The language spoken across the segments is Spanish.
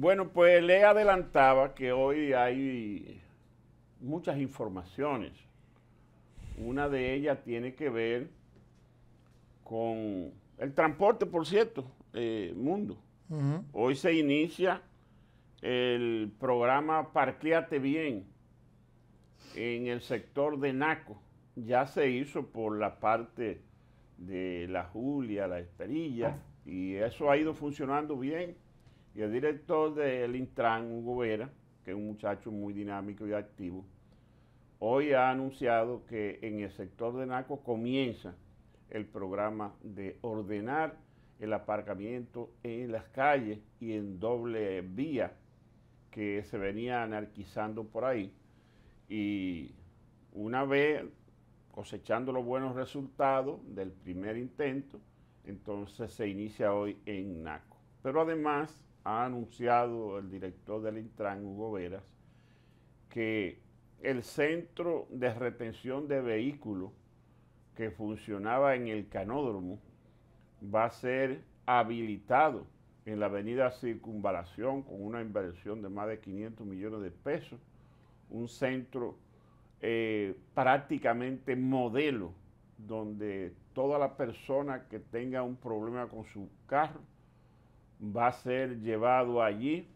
Bueno, pues le adelantaba que hoy hay muchas informaciones. Una de ellas tiene que ver con el transporte, por cierto, eh, mundo. Hoy se inicia el programa Parqueate Bien en el sector de Naco. Ya se hizo por la parte de la Julia, la Esperilla, y eso ha ido funcionando bien el director del Intran, Hugo Vera, que es un muchacho muy dinámico y activo, hoy ha anunciado que en el sector de Naco comienza el programa de ordenar el aparcamiento en las calles y en doble vía que se venía anarquizando por ahí. Y una vez cosechando los buenos resultados del primer intento, entonces se inicia hoy en NACO. Pero además ha anunciado el director del Intran, Hugo Veras, que el centro de retención de vehículos que funcionaba en el canódromo va a ser habilitado en la avenida Circunvalación con una inversión de más de 500 millones de pesos, un centro eh, prácticamente modelo donde toda la persona que tenga un problema con su carro va a ser llevado allí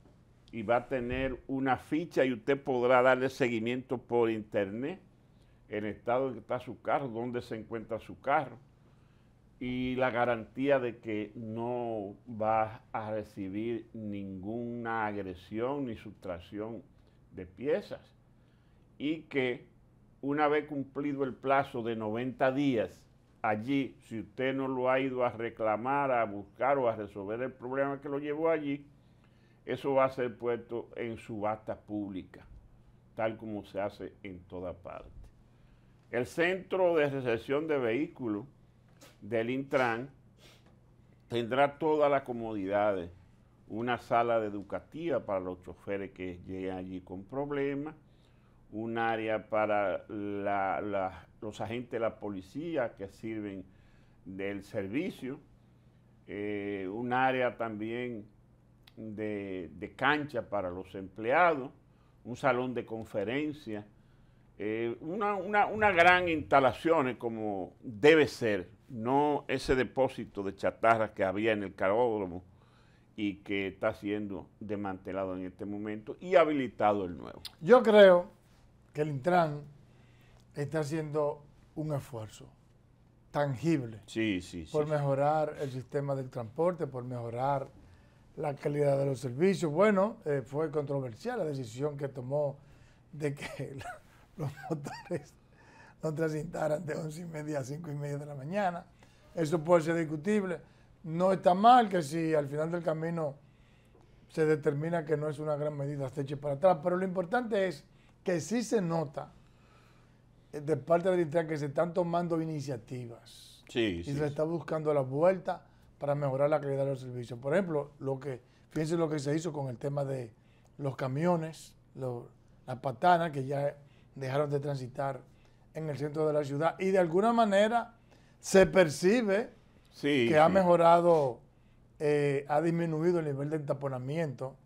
y va a tener una ficha y usted podrá darle seguimiento por internet, el estado en que está su carro, dónde se encuentra su carro y la garantía de que no va a recibir ninguna agresión ni sustracción de piezas y que una vez cumplido el plazo de 90 días, allí, si usted no lo ha ido a reclamar, a buscar o a resolver el problema que lo llevó allí, eso va a ser puesto en subasta pública, tal como se hace en toda parte. El Centro de Recepción de Vehículos del Intran tendrá todas las comodidades, una sala de educativa para los choferes que lleguen allí con problemas, un área para los agentes de la policía que sirven del servicio, eh, un área también de, cancha para los empleados, un salón de conferencia, eh, una, gran instalación eh, como debe ser, no ese depósito de chatarra que había en el caródromo y que está siendo desmantelado en este momento y habilitado el nuevo. Yo creo que el Intran está haciendo un esfuerzo tangible sí, por mejorar el sistema del transporte, por mejorar la calidad de los servicios. Bueno, eh, fue controversial la decisión que tomó de que los motores no transitaran de 11 y media a 5 y media de la mañana. Eso puede ser discutible. No está mal que si al final del camino se determina que no es una gran medida, se eche para atrás. Pero lo importante es que sí se nota eh, de parte de la que se están tomando iniciativas sí, y se está buscando la vuelta para mejorar la calidad de los servicios. Por ejemplo, lo que fíjense lo que se hizo con el tema de los camiones, las patanas que ya dejaron de transitar en el centro de la ciudad y de alguna manera se percibe que ha mejorado, eh, ha disminuido el nivel de entaponamiento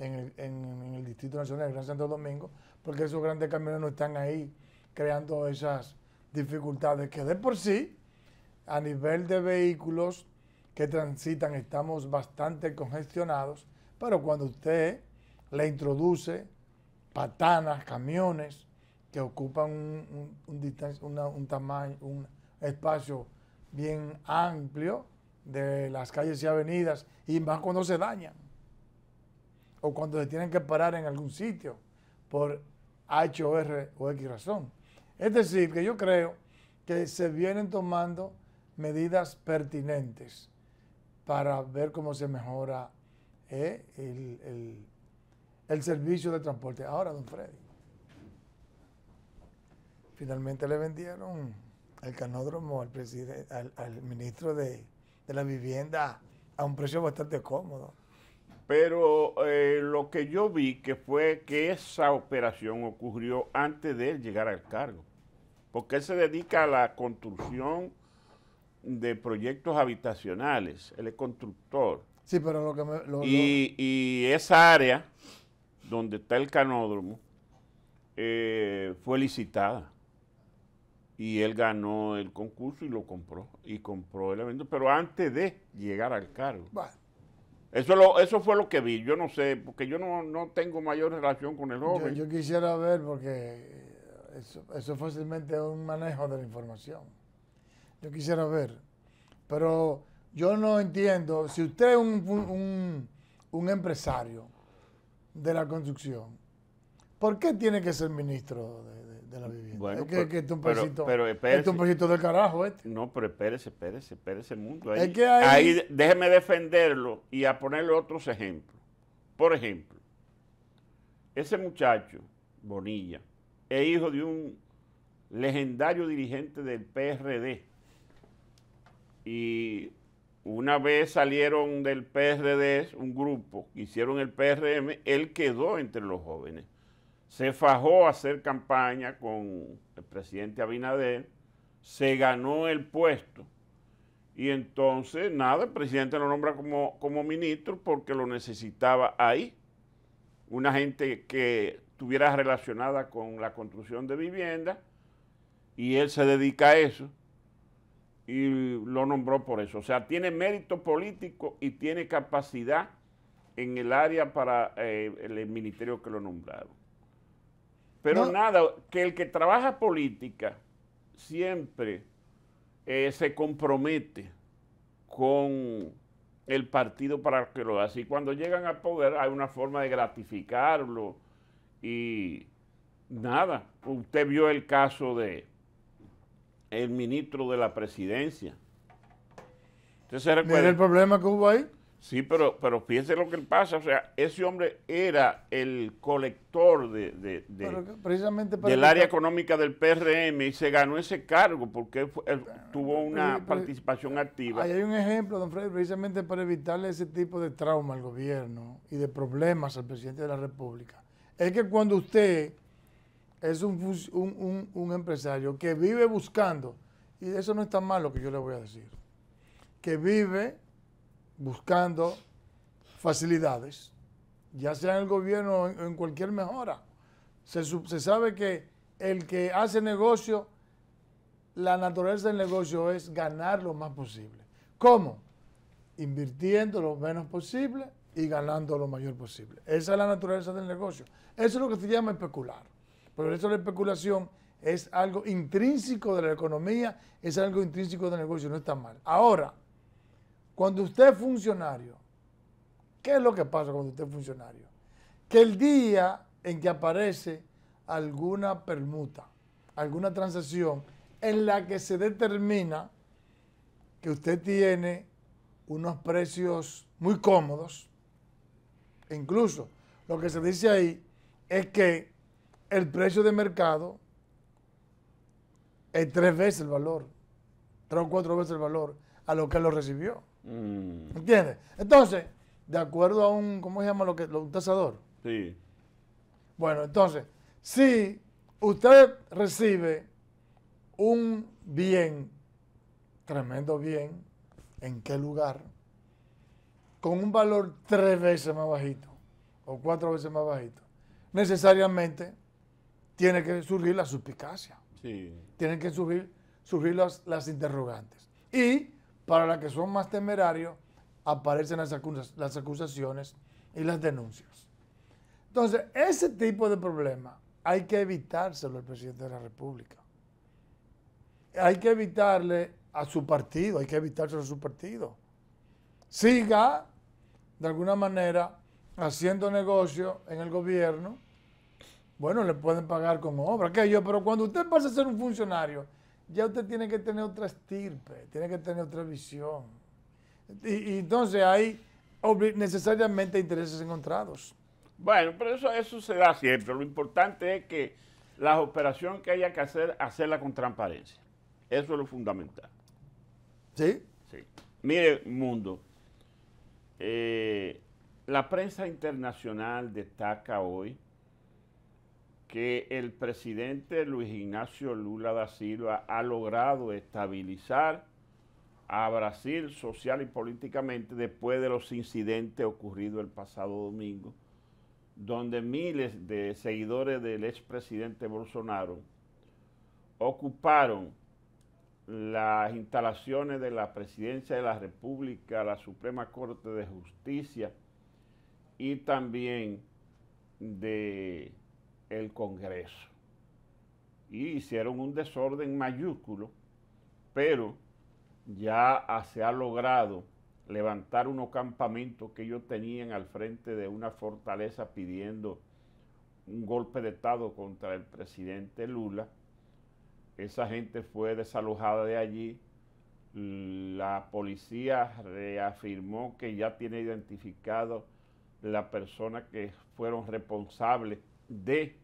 en el, en el Distrito Nacional del Gran Santo Domingo, porque esos grandes camiones no están ahí creando esas dificultades que de por sí, a nivel de vehículos que transitan, estamos bastante congestionados, pero cuando usted le introduce patanas, camiones que ocupan un, un, tamaño, un espacio bien amplio de las calles y avenidas, y más cuando se dañan o cuando se tienen que parar en algún sitio por H o R o X razón. Es decir, que yo creo que se vienen tomando medidas pertinentes para ver cómo se mejora eh, el, servicio de transporte. Ahora, don Freddy, finalmente le vendieron el canódromo al, presidente, al, ministro de, la vivienda a un precio bastante cómodo. Pero eh, que yo vi que fue que esa operación ocurrió antes de él llegar al cargo, porque él se dedica a la construcción de proyectos habitacionales, él es constructor. Sí, pero lo que y, esa área donde está el canódromo eh, fue licitada. Y él ganó el concurso y lo compró. Y compró el evento, pero antes de llegar al cargo. Eso, fue lo que vi, yo no sé, porque yo no, tengo mayor relación con el hombre. Yo, quisiera ver porque eso, eso fácilmente un manejo de la información. Yo quisiera ver, pero yo no entiendo, si usted es un, empresario de la construcción, ¿por qué tiene que ser ministro de de la vivienda. Bueno, es un poquito, un del carajo este. No, pero espérese, espérese, espérese el mundo. ahí déjeme defenderlo y a ponerle otros ejemplos. Por ejemplo, ese muchacho, Bonilla, es hijo de un legendario dirigente del PRD. Y una vez salieron del PRD un grupo, hicieron el PRM, él quedó entre los jóvenes se fajó a hacer campaña con el presidente Abinader, se ganó el puesto. Y entonces, nada, el presidente lo nombra como, como ministro porque lo necesitaba ahí. Una gente que estuviera relacionada con la construcción de vivienda y él se dedica a eso y lo nombró por eso. O sea, tiene mérito político y tiene capacidad en el área para eh, el ministerio que lo nombraron. Pero nada, que el que trabaja política siempre eh, se compromete con el partido para que lo hace. Y cuando llegan al poder hay una forma de gratificarlo y nada. Usted vio el caso de el ministro de la presidencia. ¿Cuál el problema que hubo ahí? Sí, pero, pero fíjese lo que pasa. O sea, ese hombre era el colector de, del área económica del PRM y se ganó ese cargo porque tuvo una participación activa. Ahí hay un ejemplo, don Freddy, precisamente para evitarle ese tipo de trauma al gobierno y de problemas al presidente de la República. Es que cuando usted es un, un empresario que vive buscando, y eso no está mal lo que yo le voy a decir, que vive buscando facilidades, ya sea en el gobierno o en, cualquier mejora. Se, sabe que el que hace negocio, la naturaleza del negocio es ganar lo más posible. ¿Cómo? Invirtiendo lo menos posible y ganando lo mayor posible. Esa es la naturaleza del negocio. Eso es lo que se llama especular. Pero eso la especulación es algo intrínseco de la economía, es algo intrínseco del negocio, no está mal. Ahora, cuando usted es funcionario, ¿qué es lo que pasa cuando usted es funcionario? Que el día en que aparece alguna permuta, alguna transacción en la que se determina que usted tiene unos precios muy cómodos, e incluso lo que se dice ahí es que el precio de mercado es tres veces el valor, tres o cuatro veces el valor a lo que lo recibió. Mm. ¿Entiendes? Entonces, de acuerdo a un, ¿cómo se llama lo que? un tasador. Sí. Bueno, entonces, si usted recibe un bien, tremendo bien, ¿en qué lugar? Con un valor tres veces más bajito o cuatro veces más bajito, necesariamente tiene que surgir la suspicacia. Sí. Tienen que surgir, las, las interrogantes. Y para la que son más temerarios, aparecen las, acusaciones y las denuncias. Entonces, ese tipo de problema hay que evitárselo al presidente de la República. Hay que evitarle a su partido, hay que evitárselo a su partido. Siga, de alguna manera, haciendo negocio en el gobierno. Bueno, le pueden pagar con obra, yo, pero cuando usted pasa a ser un funcionario, ya usted tiene que tener otra estirpe, tiene que tener otra visión. Y, entonces hay necesariamente intereses encontrados. Bueno, pero eso, eso se da siempre. Lo importante es que las operación que haya que hacer, hacerla con transparencia. Eso es lo fundamental. ¿Sí? Sí. Mire, mundo, eh, la prensa internacional destaca hoy que el presidente Luis Ignacio Lula da Silva ha logrado estabilizar a Brasil social y políticamente después de los incidentes ocurridos el pasado domingo, donde miles de seguidores del expresidente Bolsonaro ocuparon las instalaciones de la Presidencia de la República, la Suprema Corte de Justicia y también de el Congreso. Y hicieron un desorden mayúsculo, pero ya se ha logrado levantar unos campamentos que ellos tenían al frente de una fortaleza pidiendo un golpe de Estado contra el presidente Lula. Esa gente fue desalojada de allí. La policía reafirmó que ya tiene identificado la persona que fueron responsables de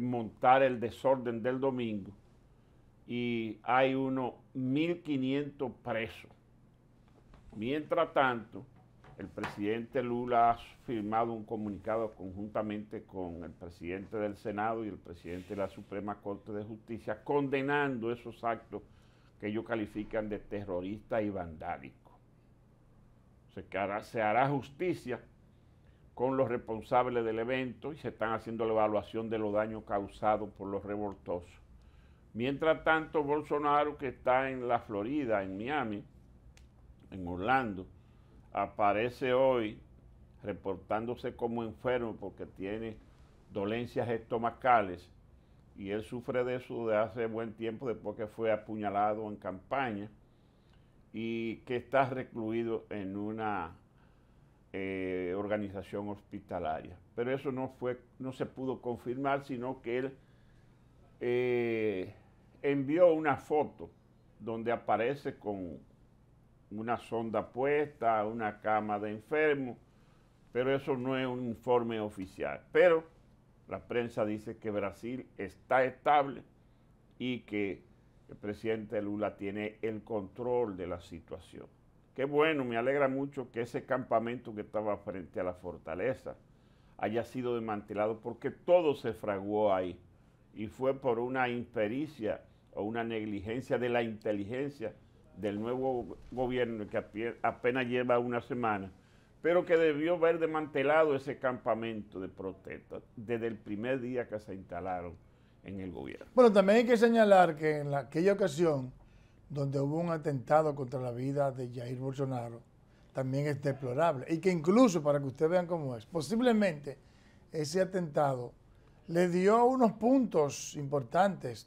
montar el desorden del domingo y hay unos 1.500 presos. Mientras tanto, el presidente Lula ha firmado un comunicado conjuntamente con el presidente del Senado y el presidente de la Suprema Corte de Justicia condenando esos actos que ellos califican de terroristas y vandálicos. Se hará, se hará justicia con los responsables del evento y se están haciendo la evaluación de los daños causados por los revoltosos. Mientras tanto, Bolsonaro, que está en la Florida, en Miami, en Orlando, aparece hoy reportándose como enfermo porque tiene dolencias estomacales y él sufre de eso de hace buen tiempo después que fue apuñalado en campaña y que está recluido en una eh, organización hospitalaria. Pero eso no, fue, no se pudo confirmar, sino que él eh, envió una foto donde aparece con una sonda puesta, una cama de enfermo, pero eso no es un informe oficial. Pero la prensa dice que Brasil está estable y que el presidente Lula tiene el control de la situación. Qué bueno, me alegra mucho que ese campamento que estaba frente a la fortaleza haya sido desmantelado porque todo se fraguó ahí y fue por una impericia o una negligencia de la inteligencia del nuevo gobierno que apenas lleva una semana, pero que debió haber desmantelado ese campamento de protesta desde el primer día que se instalaron en el gobierno. Bueno, también hay que señalar que en aquella ocasión donde hubo un atentado contra la vida de Jair Bolsonaro, también es deplorable. Y que incluso, para que ustedes vean cómo es, posiblemente ese atentado le dio unos puntos importantes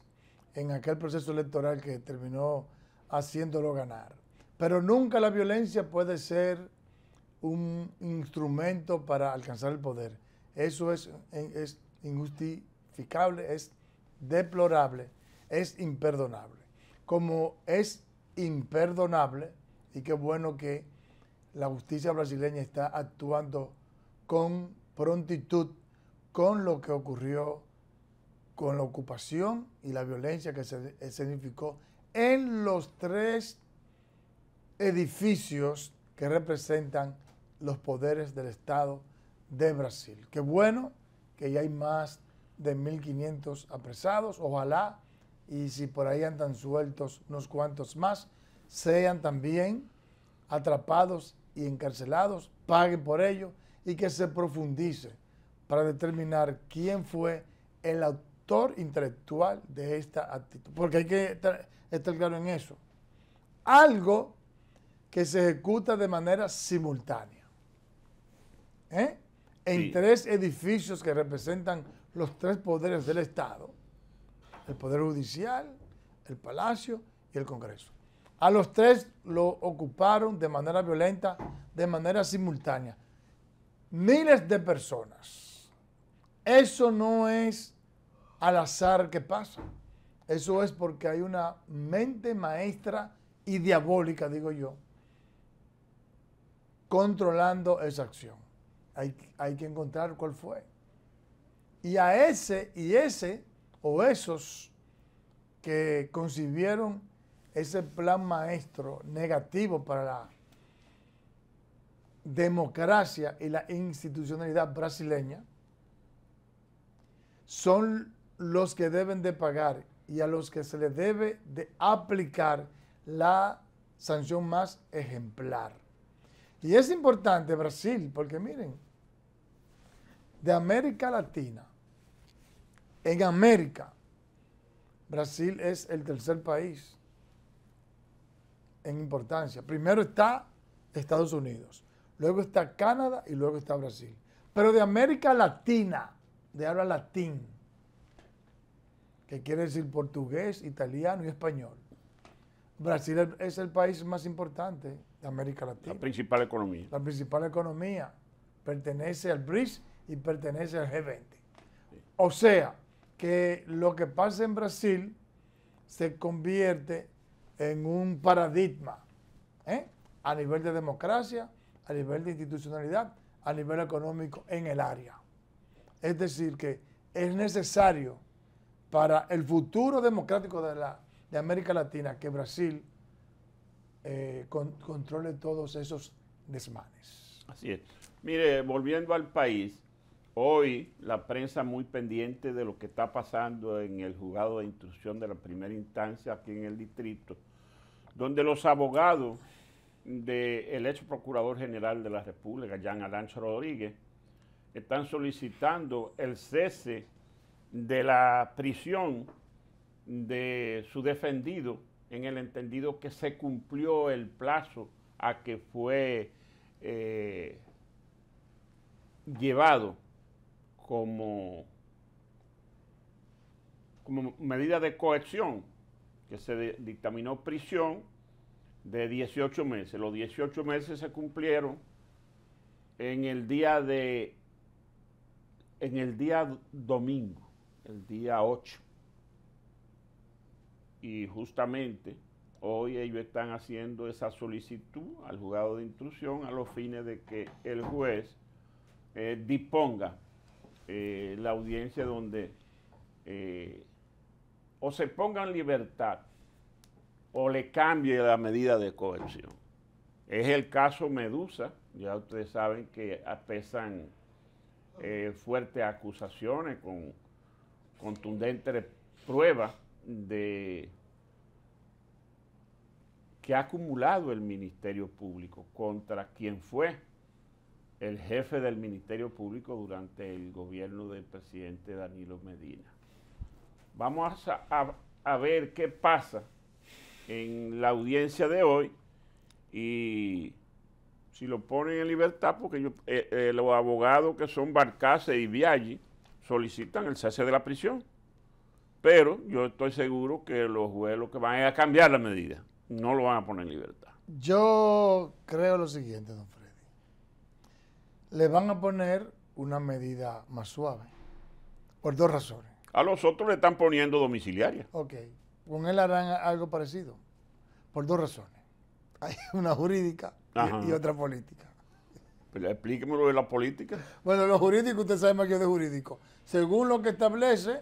en aquel proceso electoral que terminó haciéndolo ganar. Pero nunca la violencia puede ser un instrumento para alcanzar el poder. Eso es, es injustificable, es deplorable, es imperdonable como es imperdonable y qué bueno que la justicia brasileña está actuando con prontitud con lo que ocurrió con la ocupación y la violencia que se significó en los tres edificios que representan los poderes del Estado de Brasil. Qué bueno que ya hay más de 1.500 apresados. Ojalá y si por ahí andan sueltos unos cuantos más, sean también atrapados y encarcelados, paguen por ello y que se profundice para determinar quién fue el autor intelectual de esta actitud. Porque hay que estar, claro en eso. Algo que se ejecuta de manera simultánea. ¿eh? En tres edificios que representan los tres poderes del Estado el Poder Judicial, el Palacio y el Congreso. A los tres lo ocuparon de manera violenta, de manera simultánea. Miles de personas. Eso no es al azar que pasa. Eso es porque hay una mente maestra y diabólica, digo yo, controlando esa acción. Hay, que encontrar cuál fue. Y a ese y ese o esos que concibieron ese plan maestro negativo para la democracia y la institucionalidad brasileña, son los que deben de pagar y a los que se les debe de aplicar la sanción más ejemplar. Y es importante Brasil, porque miren, de América Latina, en América, Brasil es el tercer país en importancia. Primero está Estados Unidos, luego está Canadá y luego está Brasil. Pero de América Latina, de habla latín, que quiere decir portugués, italiano y español. Brasil es el país más importante de América Latina. La principal economía. La principal economía. Pertenece al BRICS y pertenece al G20. O sea, que lo que pasa en Brasil se convierte en un paradigma ¿eh? a nivel de democracia, a nivel de institucionalidad, a nivel económico en el área. Es decir, que es necesario para el futuro democrático de, la, de América Latina que Brasil eh, controle todos esos desmanes. Así es. Mire, volviendo al país, Hoy la prensa muy pendiente de lo que está pasando en el juzgado de instrucción de la primera instancia aquí en el distrito, donde los abogados del ex procurador general de la República, Jean Alancho Rodríguez, están solicitando el cese de la prisión de su defendido en el entendido que se cumplió el plazo a que fue eh, llevado como, como medida de cohesión, que se dictaminó prisión de 18 meses. Los 18 meses se cumplieron en el día de en el día domingo, el día 8. Y justamente hoy ellos están haciendo esa solicitud al juzgado de instrucción a los fines de que el juez eh, disponga eh, la audiencia donde eh, o se ponga en libertad o le cambie la medida de coerción. Es el caso Medusa, ya ustedes saben que apesan eh, fuertes acusaciones con contundentes pruebas de que ha acumulado el Ministerio Público contra quien fue el jefe del Ministerio Público durante el gobierno del presidente Danilo Medina. Vamos a, ver qué pasa en la audiencia de hoy y si lo ponen en libertad, porque eh, eh, los abogados que son Barcase y Viaggi solicitan el cese de la prisión. Pero yo estoy seguro que los jueces lo que van a cambiar la medida, no lo van a poner en libertad. Yo creo lo siguiente, don le van a poner una medida más suave. Por dos razones. A los otros le están poniendo domiciliaria. Ok. Con él harán algo parecido. Por dos razones. Hay una jurídica y, otra política. Pero pues explíqueme lo de la política. Bueno, lo jurídico, usted sabe más que yo de jurídico. Según lo que establece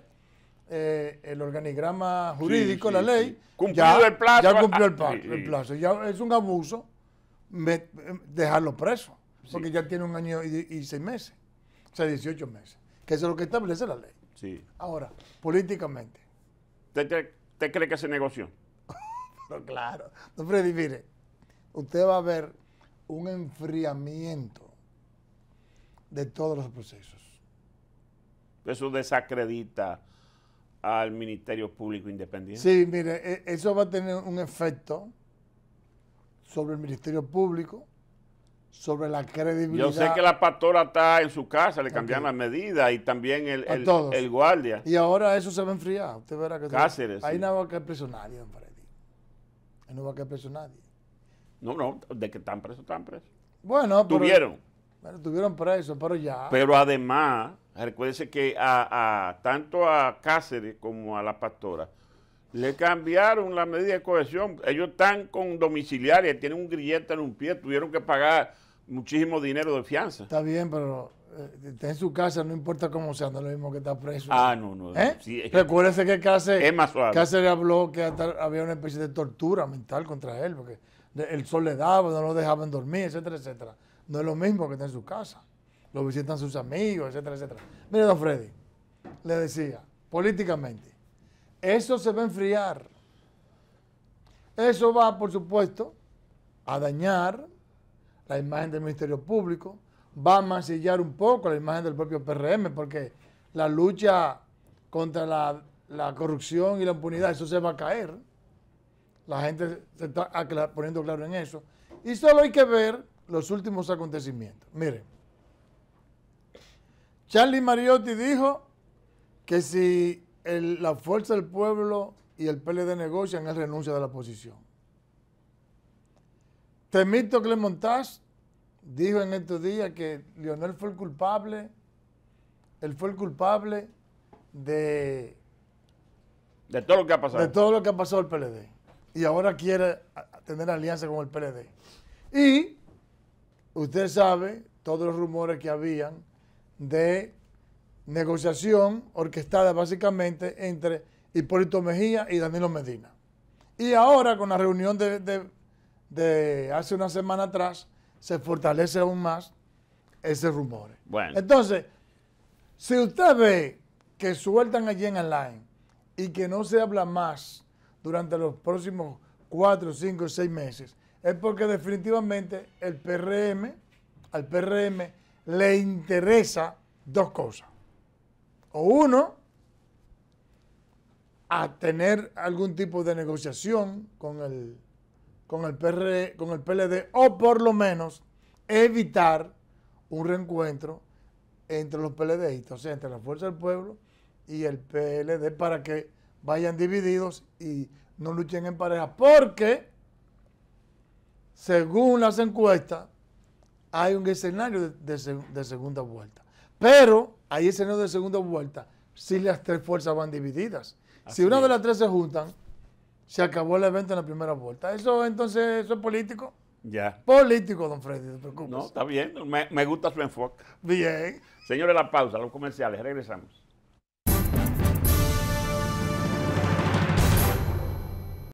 eh, el organigrama jurídico, la ley. Cumplió ya, el plazo. Ya ah, cumplió el ah, plazo. Ya es un abuso dejarlo preso porque ya tiene un año y, seis meses, o sea, 18 meses, que eso es lo que establece la ley. Sí. Ahora, políticamente. ¿Usted cree, que se negoció? claro. No, Freddy, mire, usted va a ver un enfriamiento de todos los procesos. Eso desacredita al Ministerio Público Independiente. Sí, mire, e, eso va a tener un efecto sobre el Ministerio Público, sobre la credibilidad. Yo sé que la pastora está en su casa, le cambiaron las medidas y también el, el, guardia. Y ahora eso se va a enfriar. Usted verá que Cáceres. Ahí no va a caer preso nadie, don Freddy. Ahí no va a caer preso nadie. No, no, de que están presos, están presos. Bueno, pero. Tuvieron. Bueno, tuvieron presos, pero ya. Pero además, recuérdese que a, a, tanto a Cáceres como a la pastora le cambiaron la medida de cohesión. Ellos están con domiciliaria, tienen un grillete en un pie, tuvieron que pagar muchísimo dinero de fianza. Está bien, pero eh, está en su casa, no importa cómo sea, no es lo mismo que está preso. Ah, no, no. ¿Eh? Recuérdese que Cáceres, es más habló que había una especie de tortura mental contra él, porque el sol le daba, no lo dejaban dormir, etcétera, etcétera. No es lo mismo que está en su casa. Lo visitan sus amigos, etcétera, etcétera. Mire, don Freddy, le decía, políticamente, eso se va a enfriar. Eso va, por supuesto, a dañar la imagen del Ministerio Público, va a mancillar un poco la imagen del propio PRM, porque la lucha contra la, corrupción y la impunidad, eso se va a caer. La gente se está poniendo claro en eso. Y solo hay que ver los últimos acontecimientos. Miren, Charlie Mariotti dijo que si la fuerza del pueblo y el PLD negocian, es renuncia de la posición. Temito Clemontas dijo en estos días que Leonel fue el culpable, él fue el culpable de... De todo lo que ha pasado. De todo lo que ha pasado el PLD. Y ahora quiere tener alianza con el PLD. Y usted sabe todos los rumores que habían de negociación orquestada básicamente entre Hipólito Mejía y Danilo Medina. Y ahora con la reunión de de hace una semana atrás, se fortalece aún más ese rumor. Bueno. Entonces, si usted ve que sueltan allí en online y que no se habla más durante los próximos cuatro, cinco, seis meses, es porque definitivamente el PRM, al PRM le interesa dos cosas. O uno, a tener algún tipo de negociación con el con el, PR, con el PLD o por lo menos evitar un reencuentro entre los PLD, o sea, entre la Fuerza del Pueblo y el PLD para que vayan divididos y no luchen en pareja, porque según las encuestas hay un escenario de, segunda vuelta, pero hay escenario de segunda vuelta si las tres fuerzas van divididas. si una de las tres se juntan, se acabó el evento en la primera vuelta. Eso entonces, es político. Ya. Político, don Freddy, no te preocupes. No, está bien, me gusta su enfoque. Bien. Señores, la pausa, los comerciales, regresamos.